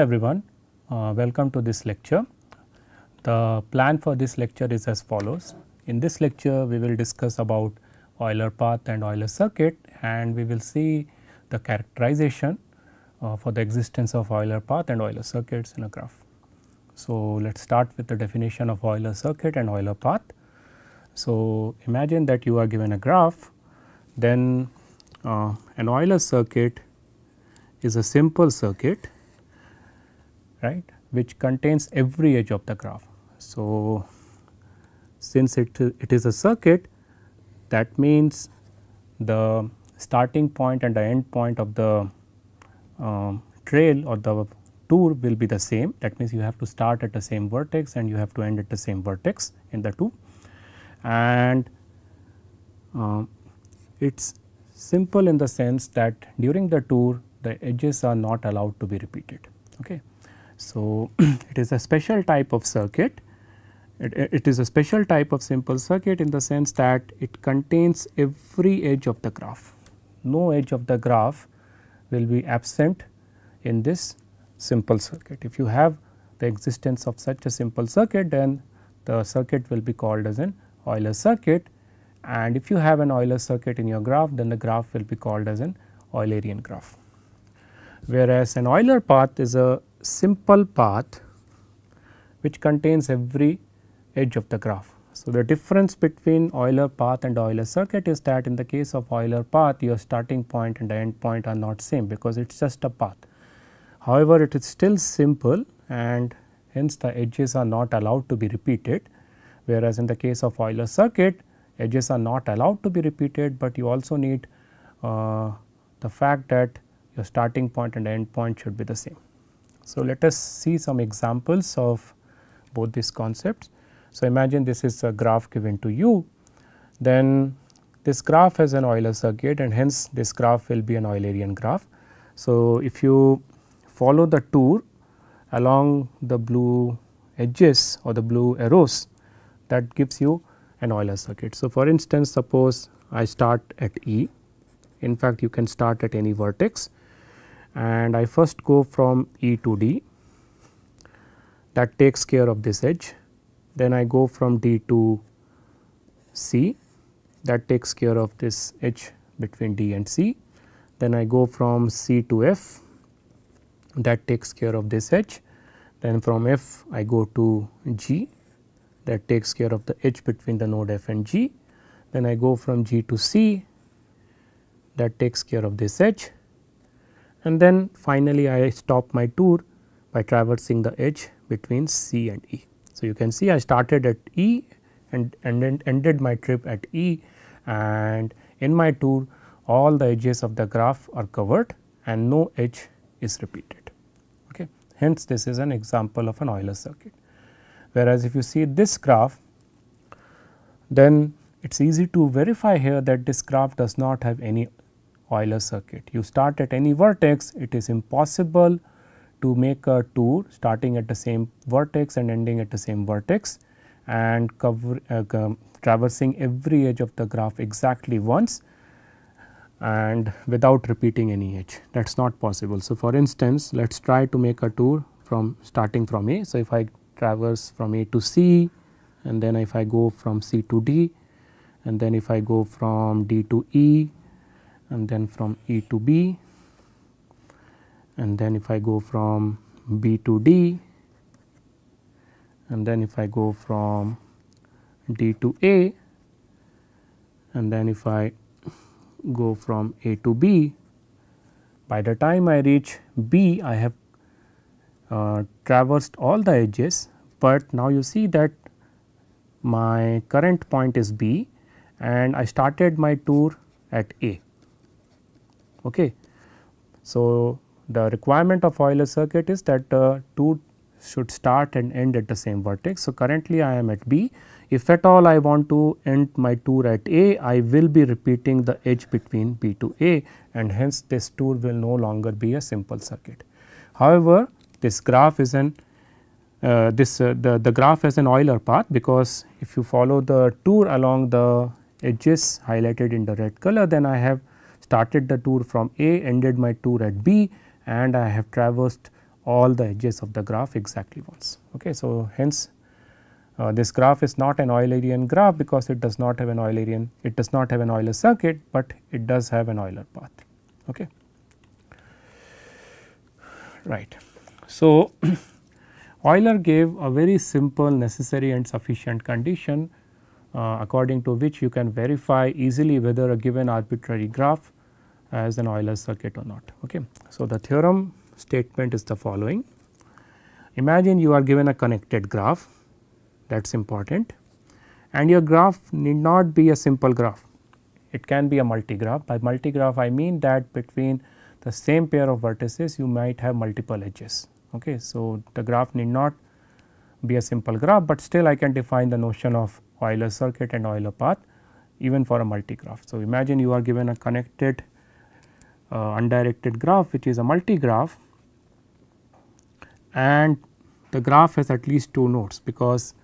everyone, uh, welcome to this lecture. The plan for this lecture is as follows. In this lecture we will discuss about Euler path and Euler circuit and we will see the characterization uh, for the existence of Euler path and Euler circuits in a graph. So, let us start with the definition of Euler circuit and Euler path. So, imagine that you are given a graph then uh, an Euler circuit is a simple circuit right which contains every edge of the graph. So, since it, it is a circuit that means the starting point and the end point of the uh, trail or the tour will be the same that means you have to start at the same vertex and you have to end at the same vertex in the two and uh, um, it is simple in the sense that during the tour the edges are not allowed to be repeated. Okay. So, it is a special type of circuit. It, it is a special type of simple circuit in the sense that it contains every edge of the graph. No edge of the graph will be absent in this simple circuit. If you have the existence of such a simple circuit, then the circuit will be called as an Euler circuit and if you have an Euler circuit in your graph, then the graph will be called as an Eulerian graph. Whereas an Euler path is a simple path which contains every edge of the graph. So, the difference between Euler path and Euler circuit is that in the case of Euler path your starting point and end point are not same because it is just a path. However, it is still simple and hence the edges are not allowed to be repeated whereas in the case of Euler circuit edges are not allowed to be repeated, but you also need uh, the fact that your starting point and end point should be the same. So, let us see some examples of both these concepts. So, imagine this is a graph given to you, then this graph has an Euler circuit and hence this graph will be an Eulerian graph. So, if you follow the tour along the blue edges or the blue arrows that gives you an Euler circuit. So, for instance suppose I start at E, in fact you can start at any vertex and I first go from E to D that takes care of this edge then I go from D to C that takes care of this edge between D and C then I go from C to F that takes care of this edge then from F I go to G that takes care of the edge between the node F and G then I go from G to C that takes care of this edge and then finally I stop my tour by traversing the edge between C and E. So, you can see I started at E and, and ended my trip at E and in my tour all the edges of the graph are covered and no edge is repeated. Okay. Hence, this is an example of an Euler circuit. Whereas, if you see this graph then it is easy to verify here that this graph does not have any Euler circuit. You start at any vertex, it is impossible to make a tour starting at the same vertex and ending at the same vertex and cover, uh, traversing every edge of the graph exactly once and without repeating any edge that is not possible. So, for instance let us try to make a tour from starting from A. So, if I traverse from A to C and then if I go from C to D and then if I go from D to E and then from E to B and then if I go from B to D and then if I go from D to A and then if I go from A to B by the time I reach B I have uh, traversed all the edges, but now you see that my current point is B and I started my tour at A. Okay. So, the requirement of Euler circuit is that uh, two should start and end at the same vertex. So, currently I am at B. If at all I want to end my tour at A, I will be repeating the edge between B to A and hence this tour will no longer be a simple circuit. However, this graph is an uh, this uh, the, the graph has an Euler path because if you follow the tour along the edges highlighted in the red color then I have started the tour from A, ended my tour at B and I have traversed all the edges of the graph exactly once. Okay. So, hence uh, this graph is not an Eulerian graph because it does not have an Eulerian, it does not have an Euler circuit, but it does have an Euler path. Okay. Right. So, Euler gave a very simple necessary and sufficient condition uh, according to which you can verify easily whether a given arbitrary graph as an Euler circuit or not. Okay. So, the theorem statement is the following. Imagine you are given a connected graph that is important and your graph need not be a simple graph. It can be a multigraph. By multigraph I mean that between the same pair of vertices you might have multiple edges. Okay. So, the graph need not be a simple graph, but still I can define the notion of Euler circuit and Euler path even for a multigraph. So, imagine you are given a connected uh, undirected graph which is a multigraph and the graph has at least two nodes because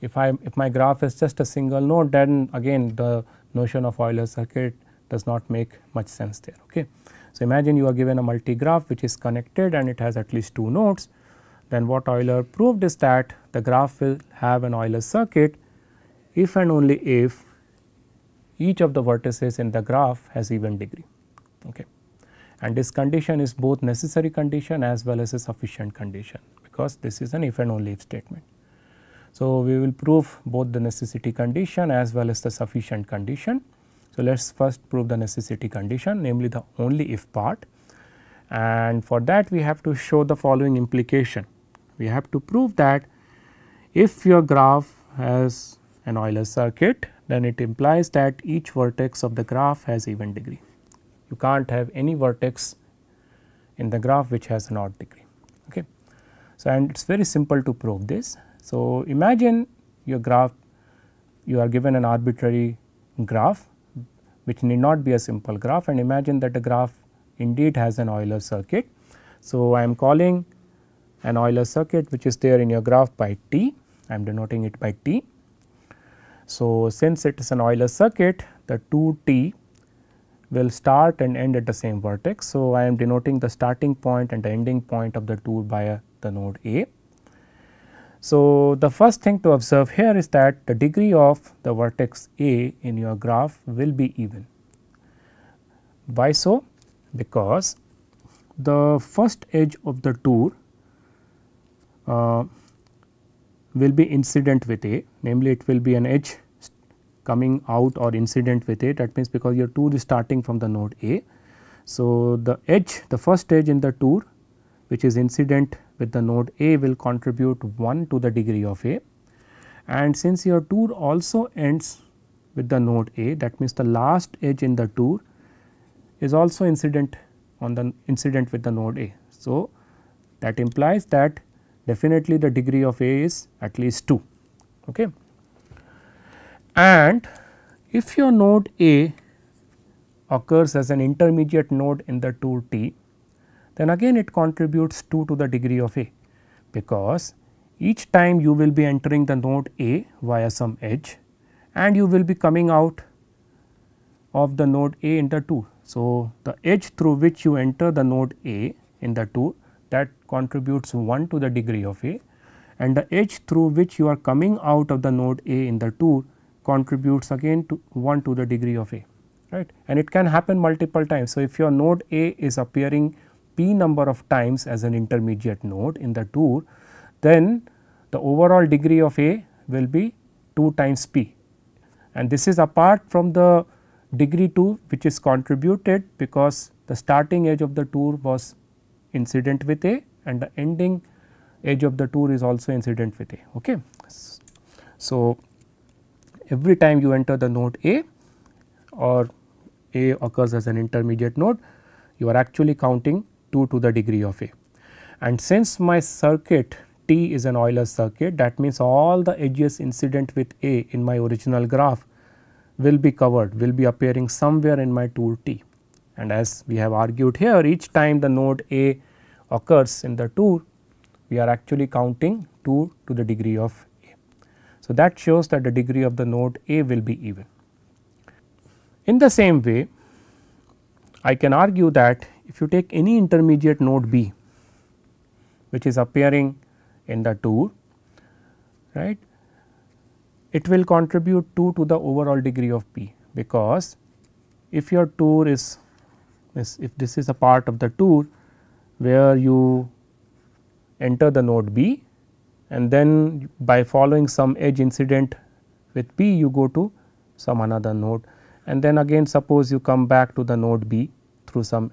if I if my graph is just a single node then again the notion of Euler circuit does not make much sense there okay. So, imagine you are given a multigraph which is connected and it has at least two nodes then what Euler proved is that the graph will have an Euler circuit if and only if each of the vertices in the graph has even degree. Okay. And this condition is both necessary condition as well as a sufficient condition because this is an if and only if statement. So, we will prove both the necessity condition as well as the sufficient condition. So, let us first prove the necessity condition namely the only if part and for that we have to show the following implication. We have to prove that if your graph has an Euler circuit then it implies that each vertex of the graph has even degree you can't have any vertex in the graph which has an odd degree okay. So, and it is very simple to prove this. So, imagine your graph you are given an arbitrary graph which need not be a simple graph and imagine that a graph indeed has an Euler circuit. So, I am calling an Euler circuit which is there in your graph by T, I am denoting it by T. So, since it is an Euler circuit the 2T will start and end at the same vertex. So, I am denoting the starting point and the ending point of the tour by the node A. So, the first thing to observe here is that the degree of the vertex A in your graph will be even. Why so? Because the first edge of the tour uh, will be incident with A namely it will be an edge coming out or incident with it that means because your tour is starting from the node A. So, the edge the first edge in the tour which is incident with the node A will contribute 1 to the degree of A and since your tour also ends with the node A that means the last edge in the tour is also incident on the incident with the node A. So, that implies that definitely the degree of A is at least 2. Okay and if your node A occurs as an intermediate node in the 2 T, then again it contributes 2 to the degree of A because each time you will be entering the node A via some edge and you will be coming out of the node A in the 2. So, the edge through which you enter the node A in the 2 that contributes 1 to the degree of A and the edge through which you are coming out of the node A in the 2 contributes again to 1 to the degree of a right and it can happen multiple times. So, if your node A is appearing p number of times as an intermediate node in the tour then the overall degree of A will be 2 times p and this is apart from the degree 2 which is contributed because the starting edge of the tour was incident with A and the ending edge of the tour is also incident with A. Okay. So, every time you enter the node A or A occurs as an intermediate node, you are actually counting 2 to the degree of A. And since my circuit T is an Euler circuit, that means all the edges incident with A in my original graph will be covered, will be appearing somewhere in my tool T. And as we have argued here, each time the node A occurs in the tool, we are actually counting 2 to the degree of so, that shows that the degree of the node A will be even. In the same way, I can argue that if you take any intermediate node B which is appearing in the tour right it will contribute 2 to the overall degree of P because if your tour is, is if this is a part of the tour where you enter the node B and then by following some edge incident with P you go to some another node and then again suppose you come back to the node B through some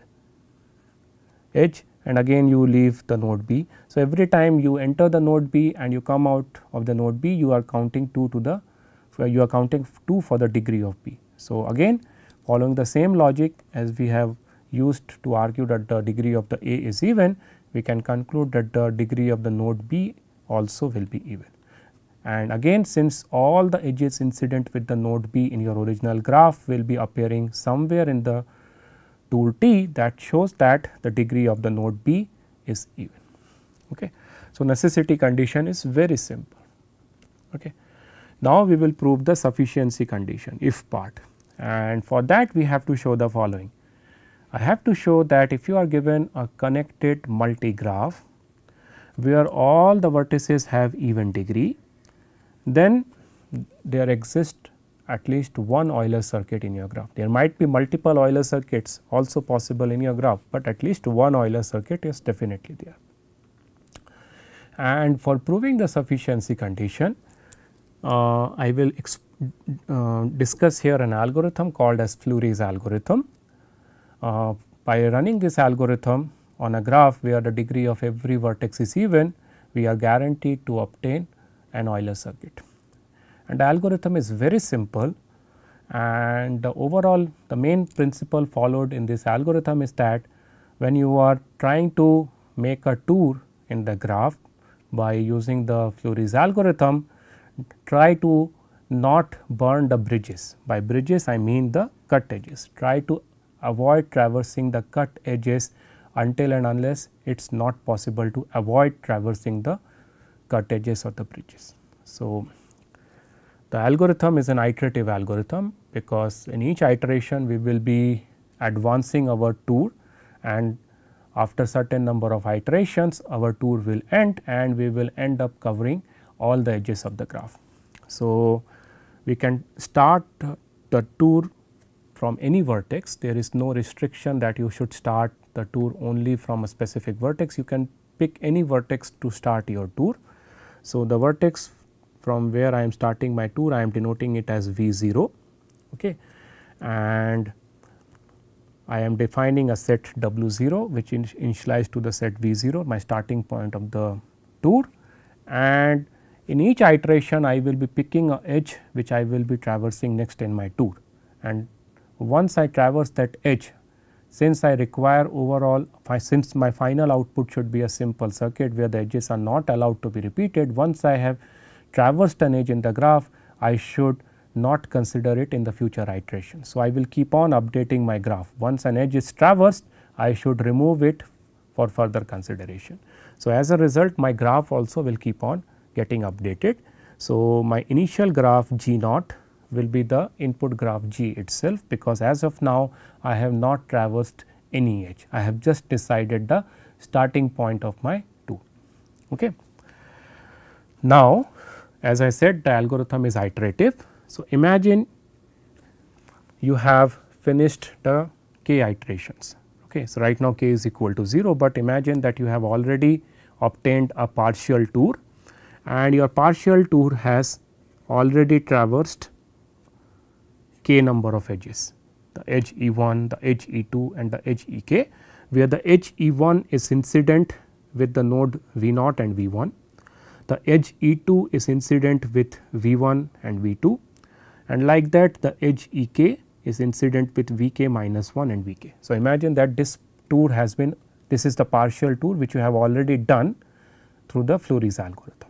edge and again you leave the node B. So, every time you enter the node B and you come out of the node B you are counting 2 to the you are counting 2 for the degree of B. So, again following the same logic as we have used to argue that the degree of the A is even we can conclude that the degree of the node B also will be even. And again since all the edges incident with the node B in your original graph will be appearing somewhere in the tool T that shows that the degree of the node B is even. Okay. So, necessity condition is very simple. Okay. Now, we will prove the sufficiency condition if part and for that we have to show the following. I have to show that if you are given a connected multigraph where all the vertices have even degree, then there exists at least one Euler circuit in your graph. There might be multiple Euler circuits also possible in your graph, but at least one Euler circuit is definitely there. And for proving the sufficiency condition, uh, I will uh, discuss here an algorithm called as Fleury's algorithm. Uh, by running this algorithm, on a graph where the degree of every vertex is even, we are guaranteed to obtain an Euler circuit. And the algorithm is very simple and the overall the main principle followed in this algorithm is that when you are trying to make a tour in the graph by using the Fleury's algorithm, try to not burn the bridges. By bridges I mean the cut edges, try to avoid traversing the cut edges until and unless it is not possible to avoid traversing the cut edges or the bridges. So, the algorithm is an iterative algorithm because in each iteration we will be advancing our tour and after certain number of iterations our tour will end and we will end up covering all the edges of the graph. So, we can start the tour from any vertex there is no restriction that you should start the tour only from a specific vertex. You can pick any vertex to start your tour. So, the vertex from where I am starting my tour I am denoting it as V0 okay. and I am defining a set W0 which initialized to the set V0 my starting point of the tour and in each iteration I will be picking a edge which I will be traversing next in my tour and once I traverse that edge since I require overall, since my final output should be a simple circuit where the edges are not allowed to be repeated, once I have traversed an edge in the graph, I should not consider it in the future iteration. So, I will keep on updating my graph. Once an edge is traversed, I should remove it for further consideration. So, as a result my graph also will keep on getting updated. So, my initial graph G naught will be the input graph G itself because as of now I have not traversed any edge. I have just decided the starting point of my tour. Okay. Now, as I said the algorithm is iterative. So, imagine you have finished the k iterations. Okay. So, right now k is equal to 0, but imagine that you have already obtained a partial tour and your partial tour has already traversed k number of edges the edge E 1, the edge E 2 and the edge E k where the edge E 1 is incident with the node V 0 and V 1, the edge E 2 is incident with V 1 and V 2 and like that the edge E k is incident with V k minus 1 and V k. So, imagine that this tour has been this is the partial tour which you have already done through the Fleury's algorithm.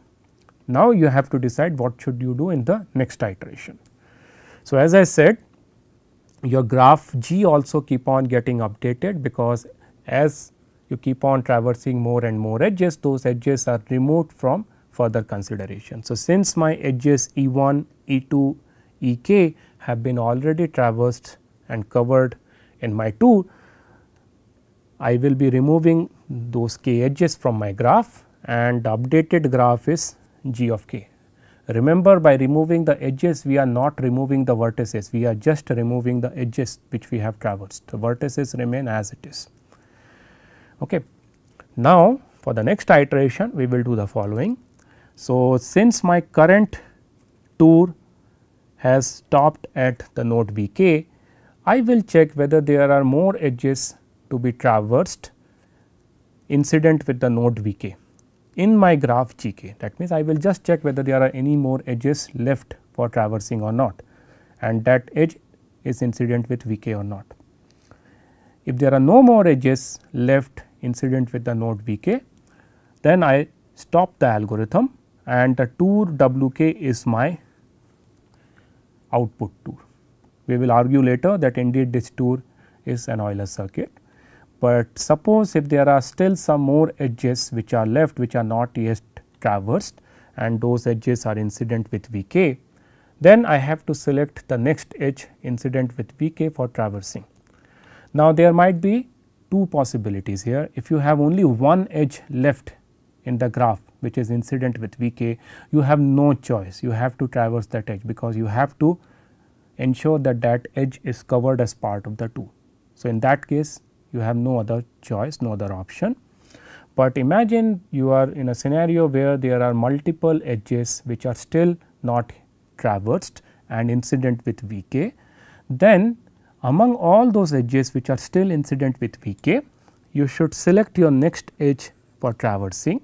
Now, you have to decide what should you do in the next iteration. So, as I said your graph G also keep on getting updated because as you keep on traversing more and more edges those edges are removed from further consideration. So, since my edges E1, E2, Ek have been already traversed and covered in my tool, I will be removing those k edges from my graph and the updated graph is g of k. Remember by removing the edges we are not removing the vertices, we are just removing the edges which we have traversed. The vertices remain as it is. Okay. Now for the next iteration we will do the following. So since my current tour has stopped at the node Bk, I will check whether there are more edges to be traversed incident with the node Vk in my graph GK. That means, I will just check whether there are any more edges left for traversing or not and that edge is incident with Vk or not. If there are no more edges left incident with the node Vk, then I stop the algorithm and the tour Wk is my output tour. We will argue later that indeed this tour is an Euler circuit. But suppose if there are still some more edges which are left which are not yet traversed and those edges are incident with V k, then I have to select the next edge incident with V k for traversing. Now, there might be two possibilities here. If you have only one edge left in the graph which is incident with V k, you have no choice. You have to traverse that edge because you have to ensure that that edge is covered as part of the 2. So, in that case you have no other choice, no other option. But imagine you are in a scenario where there are multiple edges which are still not traversed and incident with Vk, then among all those edges which are still incident with Vk, you should select your next edge for traversing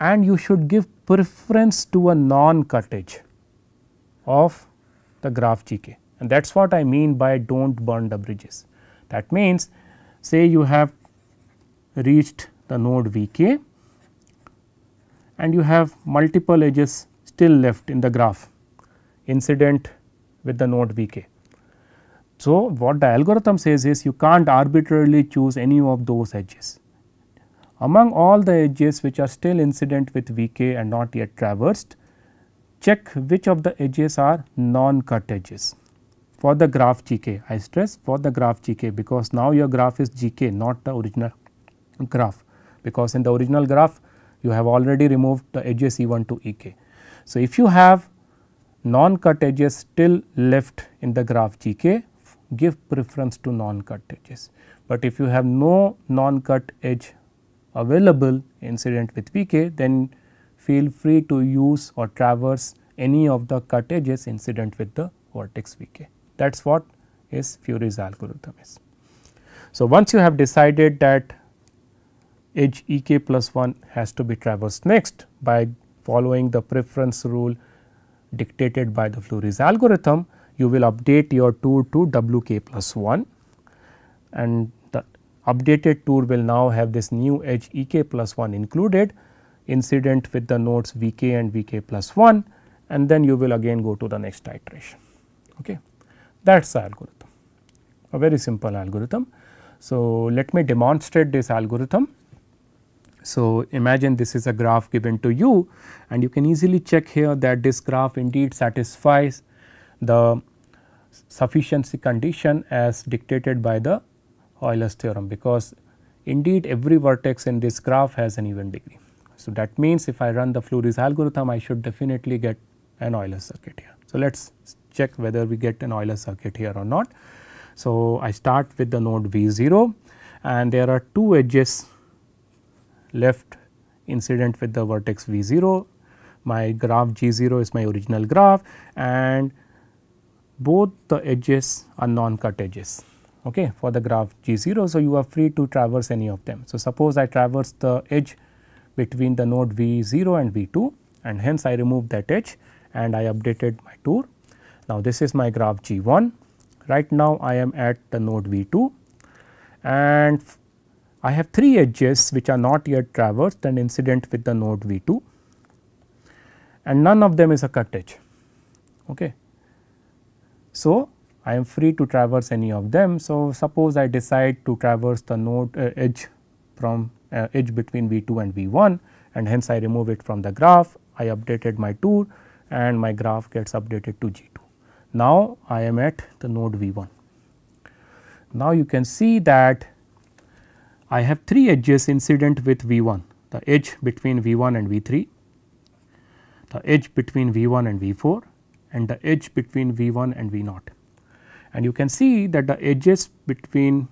and you should give preference to a non-cut edge of the graph Gk and that is what I mean by do not burn the bridges. That means say you have reached the node Vk and you have multiple edges still left in the graph incident with the node Vk. So, what the algorithm says is you can't arbitrarily choose any of those edges. Among all the edges which are still incident with Vk and not yet traversed, check which of the edges are non-cut edges for the graph GK. I stress for the graph GK because now your graph is GK not the original graph because in the original graph you have already removed the edges E1 to EK. So, if you have non cut edges still left in the graph GK give preference to non cut edges, but if you have no non cut edge available incident with PK then feel free to use or traverse any of the cut edges incident with the vertex VK that is what is Fury's algorithm is. So, once you have decided that edge e k plus 1 has to be traversed next by following the preference rule dictated by the Fleury's algorithm, you will update your tour to w k plus 1 and the updated tour will now have this new edge e k plus 1 included incident with the nodes v k and v k plus 1 and then you will again go to the next iteration. Okay that is the algorithm, a very simple algorithm. So, let me demonstrate this algorithm. So, imagine this is a graph given to you and you can easily check here that this graph indeed satisfies the sufficiency condition as dictated by the Euler's theorem because indeed every vertex in this graph has an even degree. So, that means if I run the Fleury's algorithm I should definitely get an Euler circuit here. So, let us check whether we get an Euler circuit here or not. So, I start with the node V0 and there are two edges left incident with the vertex V0. My graph G0 is my original graph and both the edges are non-cut edges okay, for the graph G0. So, you are free to traverse any of them. So, suppose I traverse the edge between the node V0 and V2 and hence I remove that edge and I updated my tour now, this is my graph G1 right now I am at the node V2 and I have 3 edges which are not yet traversed and incident with the node V2 and none of them is a cut edge. Okay. So, I am free to traverse any of them. So, suppose I decide to traverse the node uh, edge from uh, edge between V2 and V1 and hence I remove it from the graph, I updated my tour, and my graph gets updated to G2. Now, I am at the node V1. Now, you can see that I have 3 edges incident with V1, the edge between V1 and V3, the edge between V1 and V4 and the edge between V1 and V0. And you can see that the edges between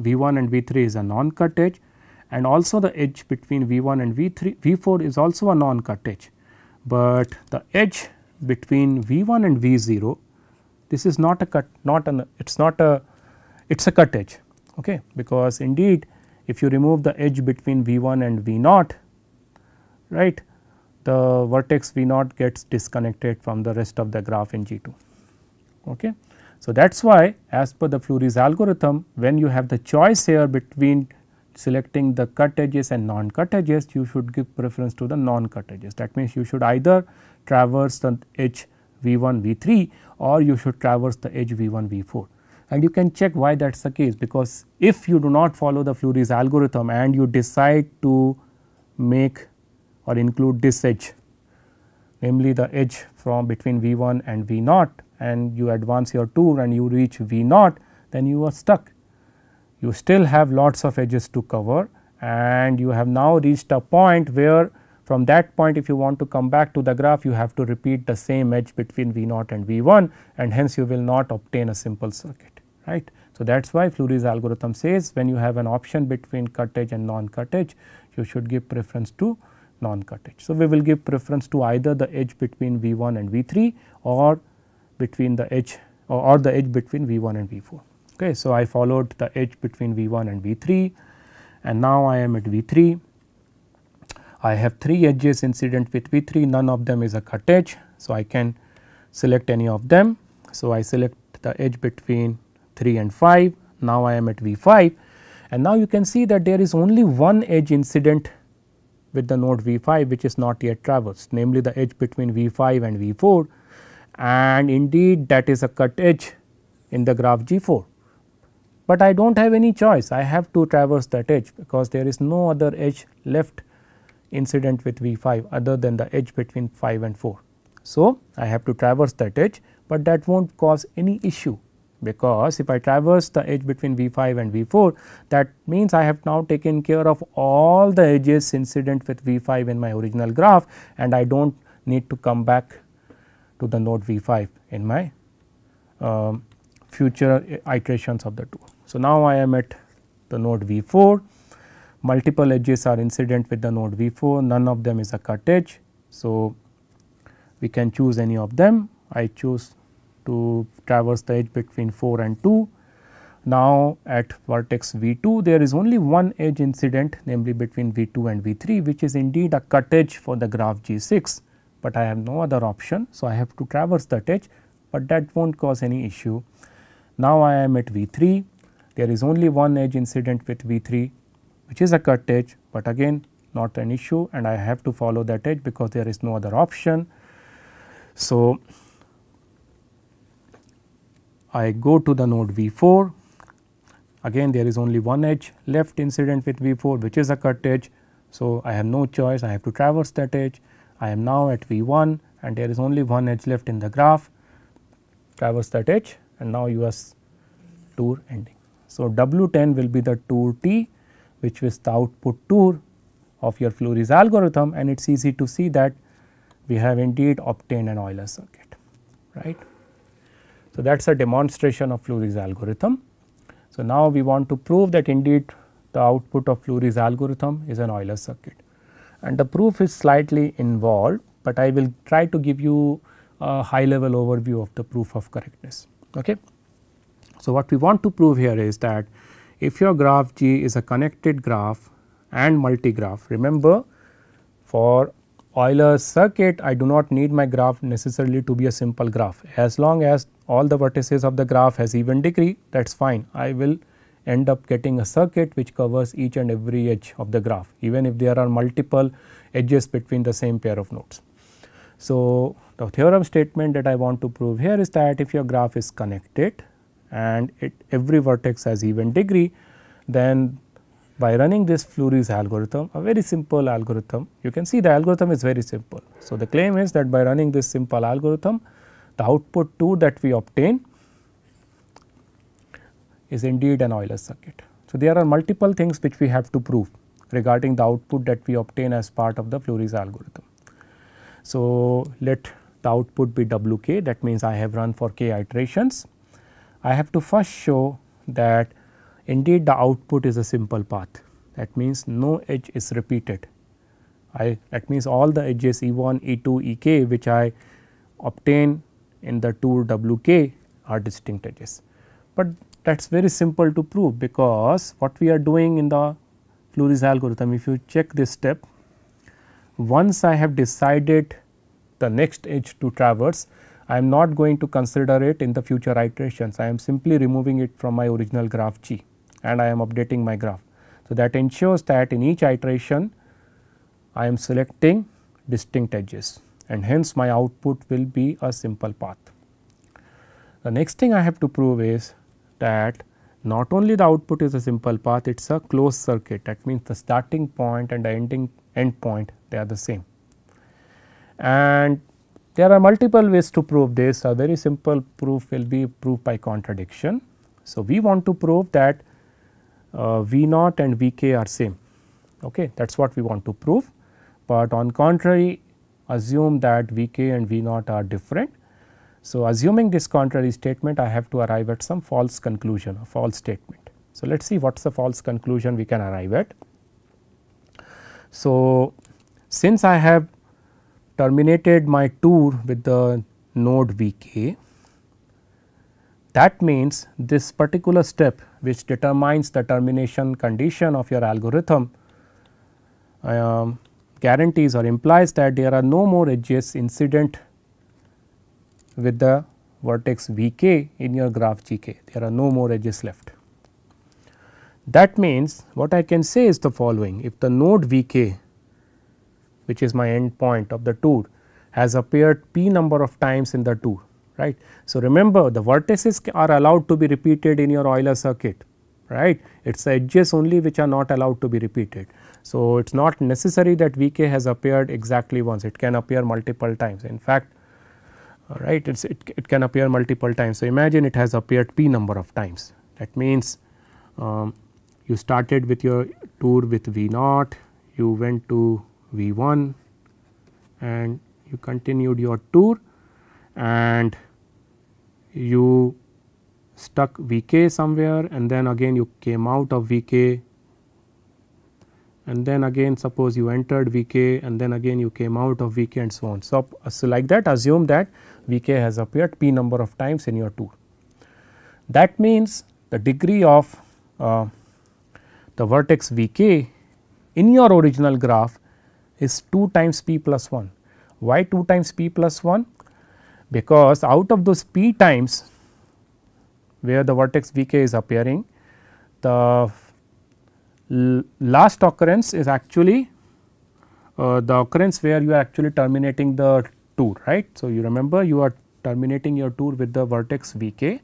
V1 and V3 is a non-cut edge and also the edge between V1 and V3, V4 is also a non-cut edge. But the edge between V1 and V0 this is not a cut not an it is not a it is a cut edge okay because indeed if you remove the edge between V1 and V0 right the vertex V0 gets disconnected from the rest of the graph in G2. Okay. So, that is why as per the Fleury's algorithm when you have the choice here between selecting the cut edges and non-cut edges you should give preference to the non-cut edges that means you should either traverse the edge V1 V3 or you should traverse the edge V1 V4 and you can check why that is the case because if you do not follow the Fleury's algorithm and you decide to make or include this edge namely the edge from between V1 and V0 and you advance your tour and you reach V0 then you are stuck. You still have lots of edges to cover and you have now reached a point where from that point if you want to come back to the graph you have to repeat the same edge between V naught and V1 and hence you will not obtain a simple circuit right. So, that is why Fleury's algorithm says when you have an option between cut edge and non-cut edge you should give preference to non-cut edge. So, we will give preference to either the edge between V1 and V3 or between the edge or, or the edge between V1 and V4. Okay. So, I followed the edge between V1 and V3 and now I am at V3 I have 3 edges incident with V3 none of them is a cut edge. So, I can select any of them. So, I select the edge between 3 and 5 now I am at V5 and now you can see that there is only one edge incident with the node V5 which is not yet traversed namely the edge between V5 and V4 and indeed that is a cut edge in the graph G4. But I do not have any choice I have to traverse that edge because there is no other edge left incident with V5 other than the edge between 5 and 4. So, I have to traverse that edge, but that will not cause any issue because if I traverse the edge between V5 and V4 that means I have now taken care of all the edges incident with V5 in my original graph and I do not need to come back to the node V5 in my uh, future iterations of the tool. So, now I am at the node V4 multiple edges are incident with the node V4, none of them is a cut edge. So, we can choose any of them. I choose to traverse the edge between 4 and 2. Now, at vertex V2, there is only one edge incident namely between V2 and V3 which is indeed a cut edge for the graph G6, but I have no other option. So, I have to traverse that edge, but that will not cause any issue. Now, I am at V3, there is only one edge incident with V3 which is a cut edge, but again not an issue and I have to follow that edge because there is no other option. So, I go to the node V4, again there is only one edge left incident with V4 which is a cut edge. So, I have no choice I have to traverse that edge. I am now at V1 and there is only one edge left in the graph traverse that edge and now you are tour ending. So, W10 will be the tour T which is the output tour of your flow Fleury's algorithm and it is easy to see that we have indeed obtained an Euler circuit right. So, that is a demonstration of Fleury's algorithm. So, now we want to prove that indeed the output of Fleury's algorithm is an Euler circuit and the proof is slightly involved, but I will try to give you a high level overview of the proof of correctness. Okay. So, what we want to prove here is that if your graph G is a connected graph and multigraph, remember for Euler circuit I do not need my graph necessarily to be a simple graph. As long as all the vertices of the graph has even degree that is fine. I will end up getting a circuit which covers each and every edge of the graph even if there are multiple edges between the same pair of nodes. So, the theorem statement that I want to prove here is that if your graph is connected and it, every vertex has even degree, then by running this Fleury's algorithm, a very simple algorithm, you can see the algorithm is very simple. So, the claim is that by running this simple algorithm, the output 2 that we obtain is indeed an Euler circuit. So, there are multiple things which we have to prove regarding the output that we obtain as part of the Fleury's algorithm. So, let the output be Wk that means I have run for k iterations I have to first show that indeed the output is a simple path that means no edge is repeated. I that means all the edges E1, E2, Ek which I obtain in the 2 Wk are distinct edges. But that is very simple to prove because what we are doing in the Fleury's algorithm if you check this step once I have decided the next edge to traverse I am not going to consider it in the future iterations. I am simply removing it from my original graph G and I am updating my graph. So, that ensures that in each iteration I am selecting distinct edges and hence my output will be a simple path. The next thing I have to prove is that not only the output is a simple path, it is a closed circuit that means the starting point and the ending end point they are the same. And there are multiple ways to prove this. A very simple proof will be proof by contradiction. So, we want to prove that uh, V naught and V k are same. Okay, that is what we want to prove. But on contrary, assume that V k and V naught are different. So, assuming this contrary statement, I have to arrive at some false conclusion, a false statement. So, let us see what is the false conclusion we can arrive at. So, since I have terminated my tour with the node Vk. That means this particular step which determines the termination condition of your algorithm um, guarantees or implies that there are no more edges incident with the vertex Vk in your graph Gk. There are no more edges left. That means what I can say is the following if the node Vk which is my end point of the tour has appeared p number of times in the tour right. So, remember the vertices are allowed to be repeated in your Euler circuit right it is edges only which are not allowed to be repeated. So, it is not necessary that Vk has appeared exactly once it can appear multiple times in fact uh, right it's, it, it can appear multiple times. So, imagine it has appeared p number of times that means um, you started with your tour with V naught you went to V1 and you continued your tour and you stuck Vk somewhere and then again you came out of Vk and then again suppose you entered Vk and then again you came out of Vk and so on. So, uh, so like that assume that Vk has appeared p number of times in your tour. That means the degree of uh, the vertex Vk in your original graph is 2 times p plus 1. Why 2 times p plus 1? Because out of those p times where the vertex vk is appearing, the last occurrence is actually uh, the occurrence where you are actually terminating the tour, right. So, you remember you are terminating your tour with the vertex vk.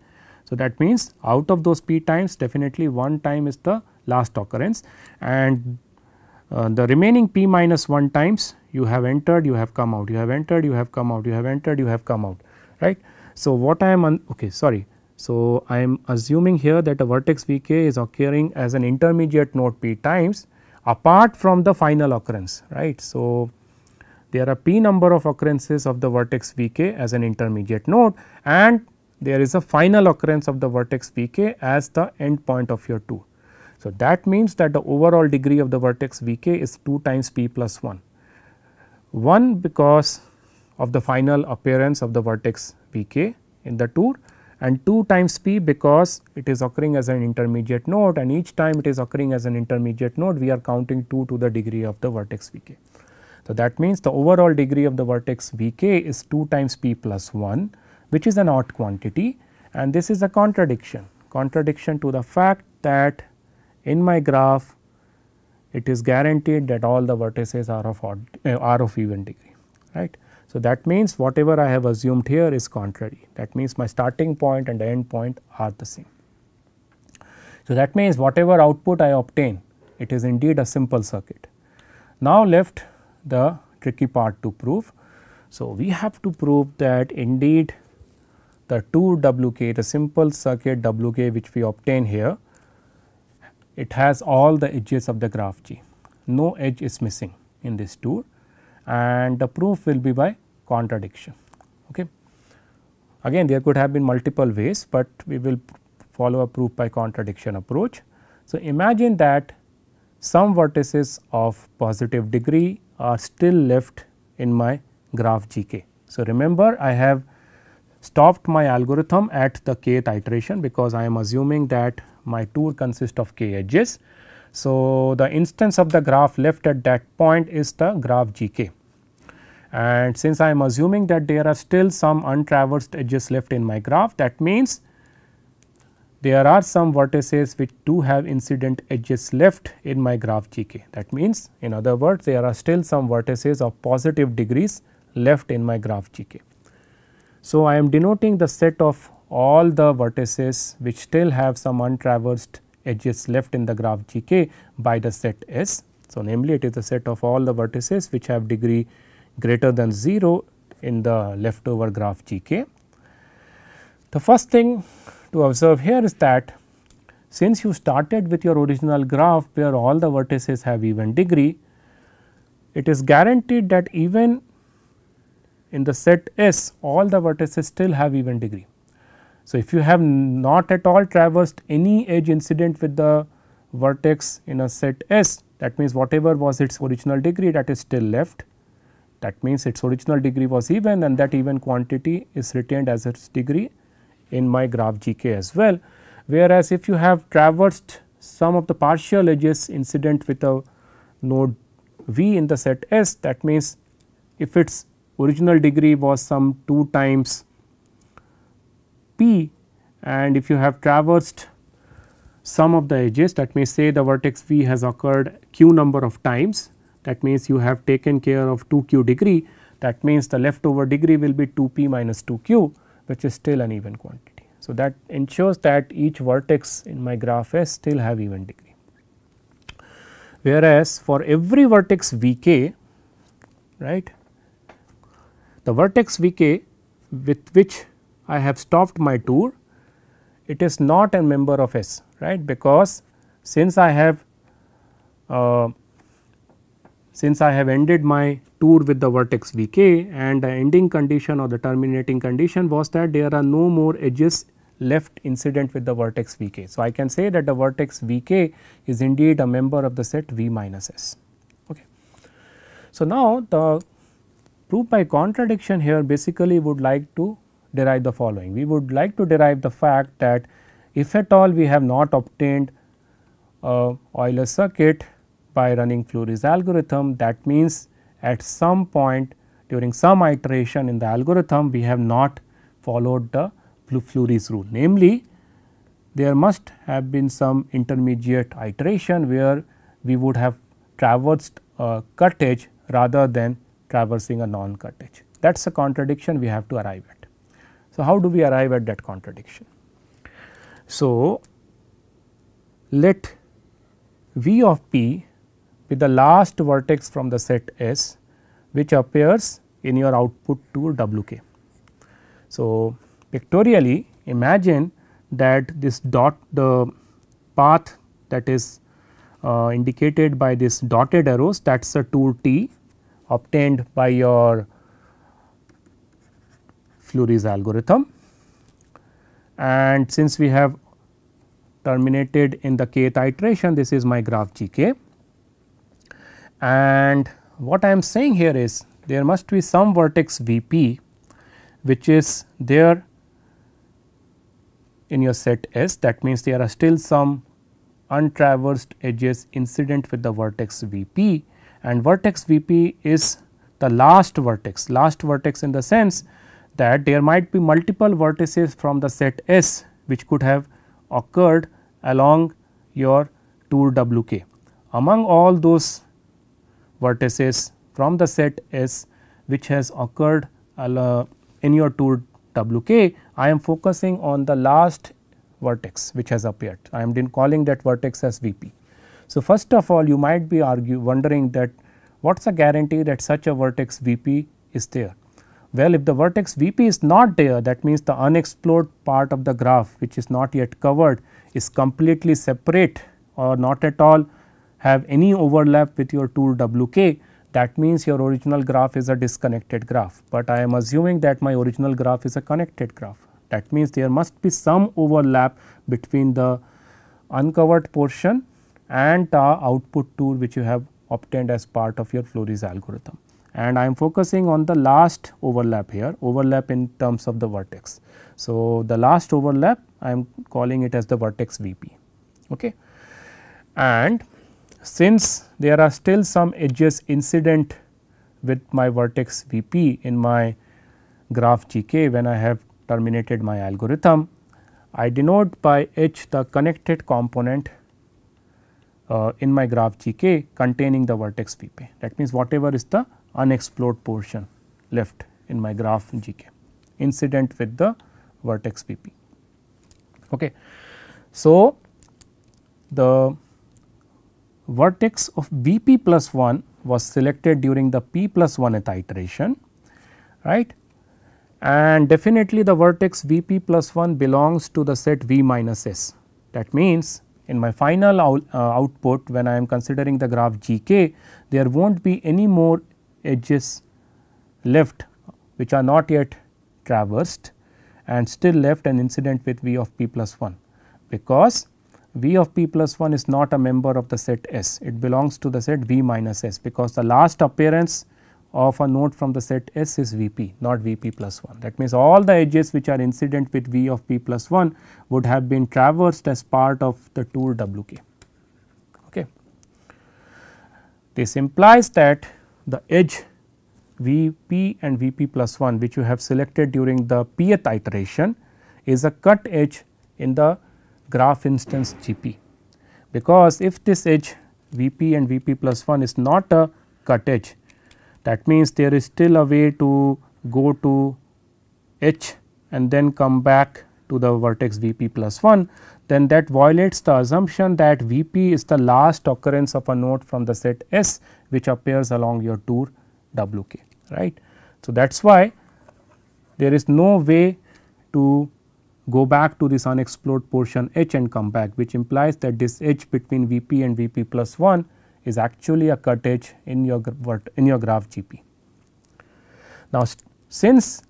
So, that means out of those p times definitely one time is the last occurrence and uh, the remaining p minus 1 times you have entered you have come out you have entered you have come out you have entered you have come out right. So, what I am okay sorry. So, I am assuming here that a vertex vk is occurring as an intermediate node p times apart from the final occurrence right. So, there are p number of occurrences of the vertex vk as an intermediate node and there is a final occurrence of the vertex vk as the end point of your 2 so, that means that the overall degree of the vertex vk is 2 times p plus 1, 1 because of the final appearance of the vertex vk in the tour and 2 times p because it is occurring as an intermediate node and each time it is occurring as an intermediate node we are counting 2 to the degree of the vertex vk. So, that means the overall degree of the vertex vk is 2 times p plus 1 which is an odd quantity and this is a contradiction, contradiction to the fact that in my graph it is guaranteed that all the vertices are of odd, uh, are of even degree right. So, that means whatever I have assumed here is contrary that means my starting point and the end point are the same. So, that means whatever output I obtain it is indeed a simple circuit. Now, left the tricky part to prove. So, we have to prove that indeed the 2 Wk the simple circuit Wk which we obtain here it has all the edges of the graph G, no edge is missing in this tour and the proof will be by contradiction. Okay. Again there could have been multiple ways, but we will follow a proof by contradiction approach. So, imagine that some vertices of positive degree are still left in my graph GK. So, remember I have stopped my algorithm at the kth iteration because I am assuming that my tour consists of k edges. So, the instance of the graph left at that point is the graph gk and since I am assuming that there are still some untraversed edges left in my graph that means there are some vertices which do have incident edges left in my graph gk. That means, in other words there are still some vertices of positive degrees left in my graph gk. So, I am denoting the set of all the vertices which still have some untraversed edges left in the graph G k by the set S. So, namely it is the set of all the vertices which have degree greater than 0 in the leftover graph G k. The first thing to observe here is that since you started with your original graph where all the vertices have even degree, it is guaranteed that even in the set S all the vertices still have even degree. So, if you have not at all traversed any edge incident with the vertex in a set S that means whatever was its original degree that is still left that means its original degree was even and that even quantity is retained as its degree in my graph GK as well. Whereas, if you have traversed some of the partial edges incident with a node V in the set S that means if its original degree was some 2 times P and if you have traversed some of the edges that may say the vertex V has occurred q number of times that means you have taken care of 2q degree that means the leftover degree will be 2p minus 2q which is still an even quantity. So, that ensures that each vertex in my graph S still have even degree. Whereas, for every vertex Vk right the vertex Vk with which I have stopped my tour it is not a member of S right because since I have uh, since I have ended my tour with the vertex vk and the ending condition or the terminating condition was that there are no more edges left incident with the vertex vk. So, I can say that the vertex vk is indeed a member of the set v minus s. Okay. So, now the proof by contradiction here basically would like to derive the following. We would like to derive the fact that if at all we have not obtained a Euler circuit by running Fleury's algorithm that means at some point during some iteration in the algorithm we have not followed the Fleury's rule. Namely there must have been some intermediate iteration where we would have traversed a cut edge rather than traversing a non cut edge. That is a contradiction we have to arrive at. So, how do we arrive at that contradiction? So, let V of P be the last vertex from the set S which appears in your output to Wk. So, pictorially imagine that this dot the path that is uh, indicated by this dotted arrows that is a 2t obtained by your Lurie's algorithm. And since we have terminated in the kth iteration, this is my graph GK. And what I am saying here is there must be some vertex Vp which is there in your set S that means there are still some untraversed edges incident with the vertex Vp and vertex Vp is the last vertex, last vertex in the sense that there might be multiple vertices from the set S which could have occurred along your tour WK. Among all those vertices from the set S which has occurred in your tour WK, I am focusing on the last vertex which has appeared. I am calling that vertex as VP. So, first of all you might be argue wondering that what is the guarantee that such a vertex VP is there. Well, if the vertex Vp is not there that means the unexplored part of the graph which is not yet covered is completely separate or not at all have any overlap with your tool Wk that means your original graph is a disconnected graph. But I am assuming that my original graph is a connected graph that means there must be some overlap between the uncovered portion and the output tool which you have obtained as part of your Fleury's algorithm and I am focusing on the last overlap here overlap in terms of the vertex. So, the last overlap I am calling it as the vertex VP. Okay. And since there are still some edges incident with my vertex VP in my graph GK when I have terminated my algorithm, I denote by H the connected component uh, in my graph GK containing the vertex VP. That means, whatever is the unexplored portion left in my graph GK incident with the vertex PP. Okay. So, the vertex of BP plus 1 was selected during the P plus 1th iteration right and definitely the vertex Vp plus 1 belongs to the set V minus S. That means, in my final out, uh, output when I am considering the graph Gk there will not be any more edges left which are not yet traversed and still left an incident with V of p plus 1 because V of p plus 1 is not a member of the set S, it belongs to the set V minus S because the last appearance of a node from the set S is V p not V p plus 1. That means, all the edges which are incident with V of p plus 1 would have been traversed as part of the tool W k. Okay. This implies that the edge Vp and Vp plus 1 which you have selected during the pth iteration is a cut edge in the graph instance Gp. Because if this edge Vp and Vp plus 1 is not a cut edge that means there is still a way to go to H and then come back to the vertex V p plus 1, then that violates the assumption that V p is the last occurrence of a node from the set S which appears along your tour W k right. So, that is why there is no way to go back to this unexplored portion H and come back which implies that this H between V p and V p plus 1 is actually a cut edge in your in your graph G p. Now, since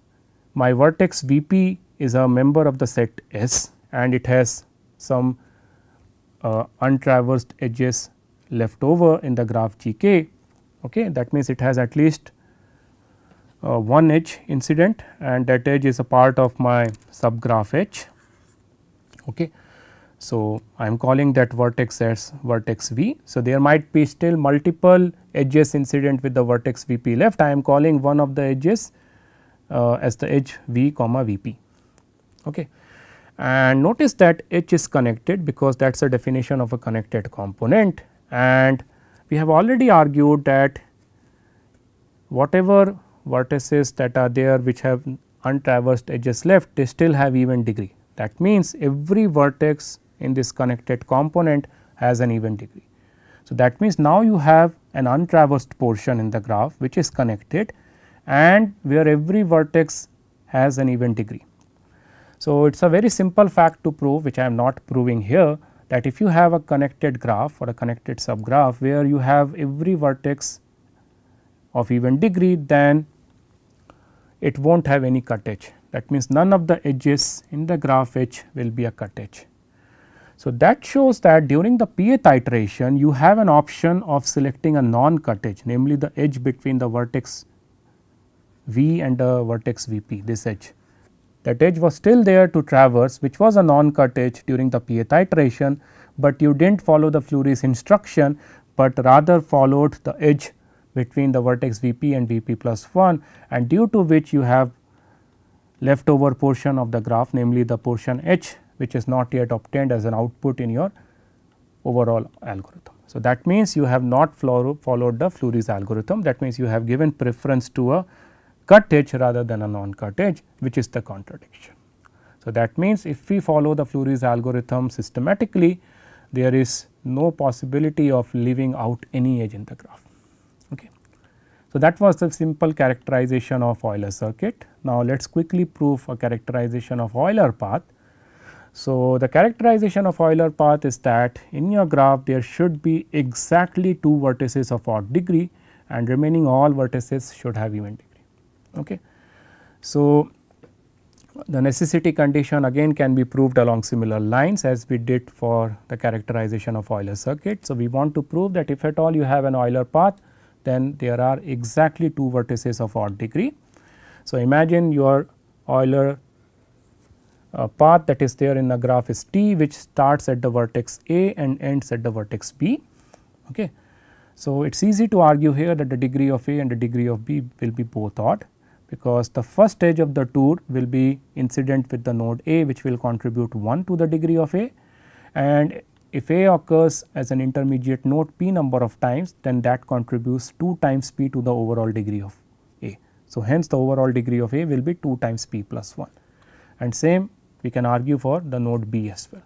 my vertex V p is a member of the set S and it has some uh, untraversed edges left over in the graph GK. Okay, that means it has at least uh, one edge incident and that edge is a part of my subgraph H. Okay. So, I am calling that vertex as vertex V. So, there might be still multiple edges incident with the vertex Vp left. I am calling one of the edges uh, as the edge V comma Vp. Okay. And notice that H is connected because that is a definition of a connected component and we have already argued that whatever vertices that are there which have untraversed edges left they still have even degree. That means, every vertex in this connected component has an even degree. So, that means now you have an untraversed portion in the graph which is connected and where every vertex has an even degree. So, it is a very simple fact to prove which I am not proving here that if you have a connected graph or a connected subgraph where you have every vertex of even degree then it will not have any cut edge that means none of the edges in the graph edge will be a cut edge. So, that shows that during the pth iteration you have an option of selecting a non cut edge namely the edge between the vertex v and the vertex vp this edge. That edge was still there to traverse which was a non-cut edge during the pth iteration, but you did not follow the Fleury's instruction, but rather followed the edge between the vertex Vp and Vp plus 1 and due to which you have leftover portion of the graph namely the portion H which is not yet obtained as an output in your overall algorithm. So, that means you have not followed the Fleury's algorithm that means you have given preference to a cut edge rather than a non-cut edge which is the contradiction. So, that means if we follow the Fleury's algorithm systematically there is no possibility of leaving out any edge in the graph. Okay. So, that was the simple characterization of Euler circuit. Now, let us quickly prove a characterization of Euler path. So, the characterization of Euler path is that in your graph there should be exactly two vertices of odd degree and remaining all vertices should have even degree. Okay. So, the necessity condition again can be proved along similar lines as we did for the characterization of Euler circuit. So, we want to prove that if at all you have an Euler path then there are exactly two vertices of odd degree. So, imagine your Euler uh, path that is there in the graph is T which starts at the vertex A and ends at the vertex B. Okay. So, it is easy to argue here that the degree of A and the degree of B will be both odd because the first edge of the tour will be incident with the node A which will contribute 1 to the degree of A and if A occurs as an intermediate node p number of times then that contributes 2 times p to the overall degree of A. So, hence the overall degree of A will be 2 times p plus 1 and same we can argue for the node B as well.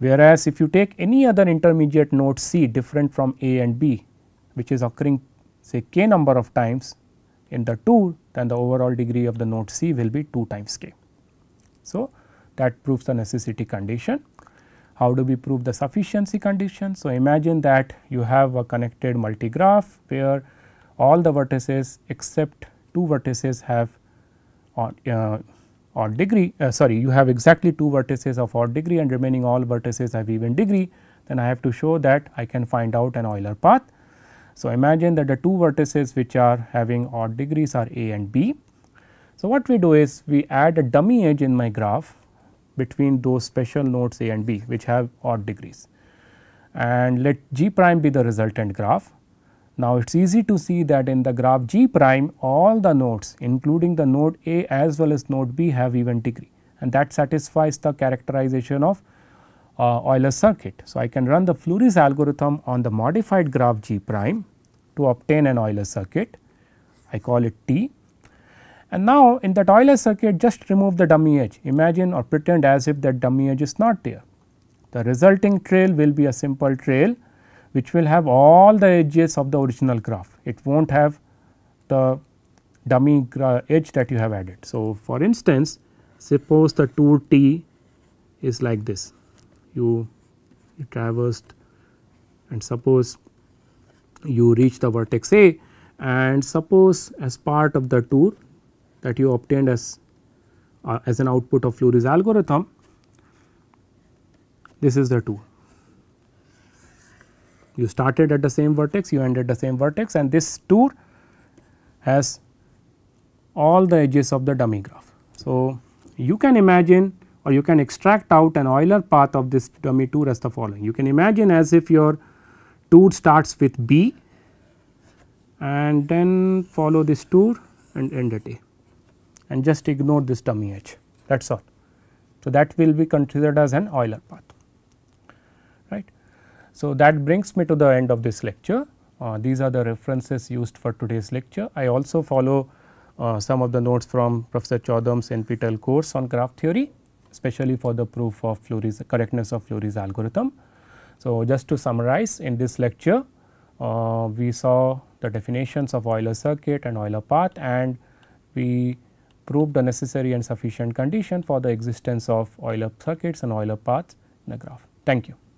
Whereas, if you take any other intermediate node C different from A and B which is occurring say k number of times in the 2 then the overall degree of the node C will be 2 times k. So, that proves the necessity condition. How do we prove the sufficiency condition? So, imagine that you have a connected multigraph where all the vertices except 2 vertices have odd, uh, degree uh, sorry you have exactly 2 vertices of odd degree and remaining all vertices have even degree then I have to show that I can find out an Euler path so, imagine that the two vertices which are having odd degrees are A and B. So, what we do is we add a dummy edge in my graph between those special nodes A and B which have odd degrees and let G prime be the resultant graph. Now, it is easy to see that in the graph G prime all the nodes including the node A as well as node B have even degree and that satisfies the characterization of Euler uh, circuit. So, I can run the Fleury's algorithm on the modified graph G prime to obtain an Euler circuit. I call it T. And now in that Euler circuit just remove the dummy edge imagine or pretend as if that dummy edge is not there. The resulting trail will be a simple trail which will have all the edges of the original graph it will not have the dummy edge that you have added. So, for instance suppose the 2 t is like this you, you traversed and suppose you reach the vertex A and suppose as part of the tour that you obtained as uh, as an output of Fleury's algorithm this is the tour. You started at the same vertex you ended the same vertex and this tour has all the edges of the dummy graph. So, you can imagine or you can extract out an Euler path of this dummy 2 as the following. You can imagine as if your 2 starts with B and then follow this tour and end at A and just ignore this dummy H that is all. So, that will be considered as an Euler path right. So, that brings me to the end of this lecture uh, these are the references used for today's lecture. I also follow uh, some of the notes from Professor Chaudham's NPTEL course on graph theory especially for the proof of correctness of Fleury's algorithm. So, just to summarize in this lecture, uh, we saw the definitions of Euler circuit and Euler path and we proved the necessary and sufficient condition for the existence of Euler circuits and Euler paths in a graph. Thank you.